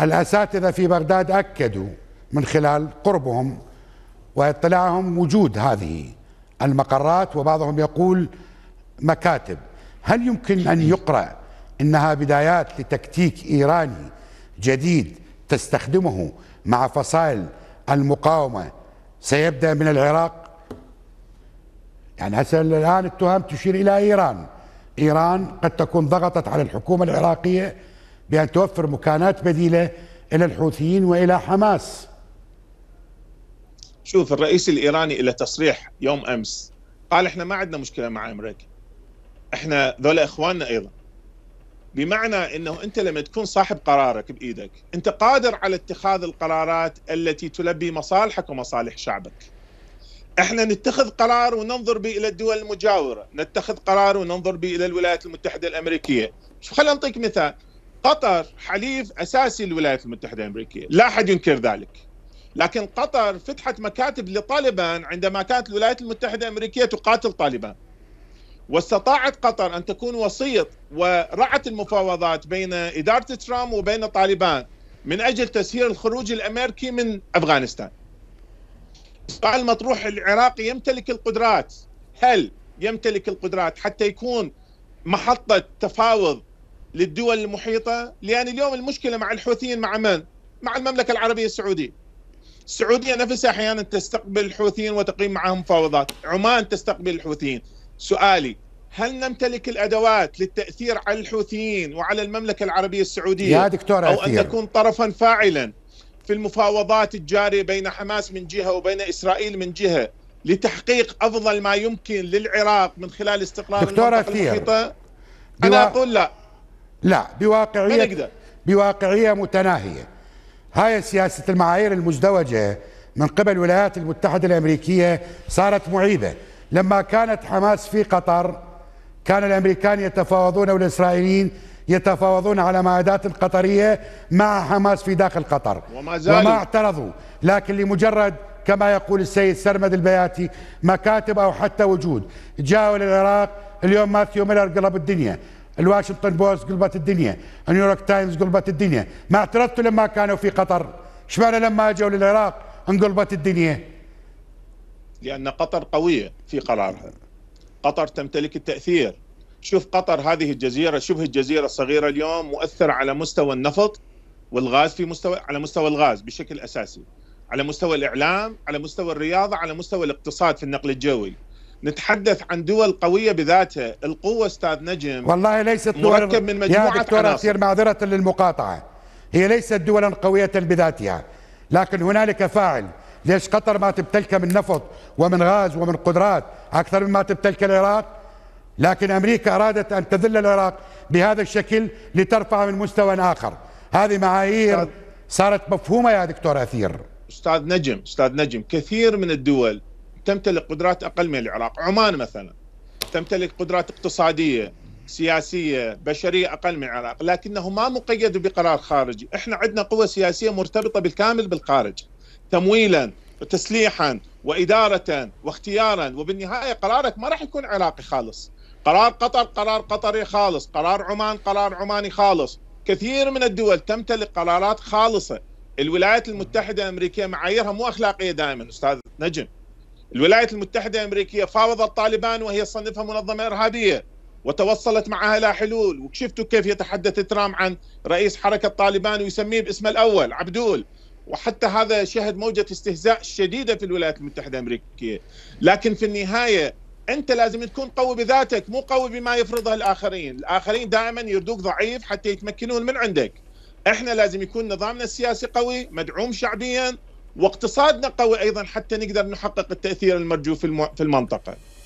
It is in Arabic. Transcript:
الأساتذة في بغداد أكدوا من خلال قربهم واطلاعهم وجود هذه المقرات وبعضهم يقول مكاتب هل يمكن أن يقرأ إنها بدايات لتكتيك إيراني جديد تستخدمه مع فصائل المقاومة سيبدأ من العراق يعني هسه الآن التهم تشير إلى إيران إيران قد تكون ضغطت على الحكومة العراقية بأن توفر مكانات بديلة إلى الحوثيين وإلى حماس شوف الرئيس الإيراني إلى تصريح يوم أمس قال إحنا ما عندنا مشكلة مع أمريكا إحنا ذولا إخواننا أيضا بمعنى أنه أنت لما تكون صاحب قرارك بإيدك أنت قادر على اتخاذ القرارات التي تلبي مصالحك ومصالح شعبك احنا نتخذ قرار وننظر به الى الدول المجاوره، نتخذ قرار وننظر به الى الولايات المتحده الامريكيه. خلينا نعطيك مثال، قطر حليف اساسي للولايات المتحده الامريكيه، لا احد ينكر ذلك. لكن قطر فتحت مكاتب لطالبان عندما كانت الولايات المتحده الامريكيه تقاتل طالبان. واستطاعت قطر ان تكون وسيط ورعت المفاوضات بين اداره ترامب وبين طالبان من اجل تسهيل الخروج الامريكي من افغانستان. السؤال المطروح العراقي يمتلك القدرات، هل يمتلك القدرات حتى يكون محطه تفاوض للدول المحيطة لأن اليوم المشكلة مع الحوثيين مع من؟ مع المملكة العربية السعودية السعودية نفسها أحيانا تستقبل الحوثيين وتقيم معهم مفاوضات عمان تستقبل الحوثيين سؤالي هل نمتلك الادوات للتاثير على الحوثيين وعلى المملكه العربيه السعوديه يا دكتور او أثير. ان نكون طرفا فاعلا في المفاوضات الجاريه بين حماس من جهه وبين اسرائيل من جهه لتحقيق افضل ما يمكن للعراق من خلال استقرار دكتور المنطقه أثير. المحيطه انا اقول لا لا بواقعية بواقعية متناهية هاي سياسة المعايير المزدوجة من قبل الولايات المتحدة الأمريكية صارت معيبة لما كانت حماس في قطر كان الأمريكان يتفاوضون والإسرائيليين يتفاوضون على معادات قطرية مع حماس في داخل قطر وما, وما اعترضوا لكن لمجرد كما يقول السيد سرمد البياتي مكاتب أو حتى وجود جاءوا للعراق اليوم ماثيو ميلر قلب الدنيا الواشنطن بوست قلبت الدنيا نيويورك تايمز قلبت الدنيا ما اعترضتوا لما كانوا في قطر شبعنا لما اجوا للعراق انقلبت الدنيا لأن قطر قوية في قرارها قطر تمتلك التأثير شوف قطر هذه الجزيرة شبه الجزيرة الصغيرة اليوم مؤثر على مستوى النفط والغاز في مستوى على مستوى الغاز بشكل أساسي على مستوى الإعلام على مستوى الرياضة على مستوى الاقتصاد في النقل الجوي نتحدث عن دول قوية بذاتها القوة أستاذ نجم والله ليست دول مركب من مجموعة يا دكتور أسير معذرة للمقاطعة هي ليست دولا قوية بذاتها لكن هنالك فاعل ليش قطر ما تبتلك من نفط ومن غاز ومن قدرات أكثر مما تبتلك العراق لكن أمريكا أرادت أن تذل العراق بهذا الشكل لترفع من مستوى آخر هذه معايير صارت مفهومة يا دكتور أثير أستاذ نجم أستاذ نجم كثير من الدول تمتلك قدرات اقل من العراق عمان مثلا تمتلك قدرات اقتصاديه سياسيه بشريه اقل من العراق لكنه ما مقيد بقرار خارجي احنا عندنا قوه سياسيه مرتبطه بالكامل بالخارج تمويلا وتسليحا واداره واختيارا وبالنهايه قرارك ما راح يكون عراقي خالص قرار قطر قرار قطري خالص قرار عمان قرار عماني خالص كثير من الدول تمتلك قرارات خالصه الولايات المتحده الامريكيه معاييرها مو اخلاقيه دائما استاذ نجم الولايات المتحدة الأمريكية فاوضت طالبان وهي تصنفها منظمة إرهابية وتوصلت معها إلى حلول وشفتوا كيف يتحدث ترامب عن رئيس حركة طالبان ويسميه باسمه الأول عبدول وحتى هذا شهد موجة استهزاء شديدة في الولايات المتحدة الأمريكية لكن في النهاية أنت لازم تكون قوي بذاتك مو قوي بما يفرضه الآخرين الآخرين دائما يردوك ضعيف حتى يتمكنون من عندك احنا لازم يكون نظامنا السياسي قوي مدعوم شعبيا واقتصادنا قوي ايضا حتى نقدر نحقق التاثير المرجو في المنطقه